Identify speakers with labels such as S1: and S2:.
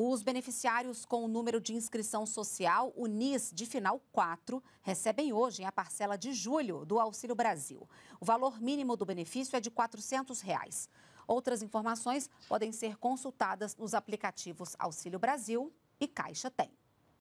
S1: Os beneficiários com o número de inscrição social, o NIS, de final 4, recebem hoje a parcela de julho do Auxílio Brasil. O valor mínimo do benefício é de R$ 400. Reais. Outras informações podem ser consultadas nos aplicativos Auxílio Brasil e Caixa Tem.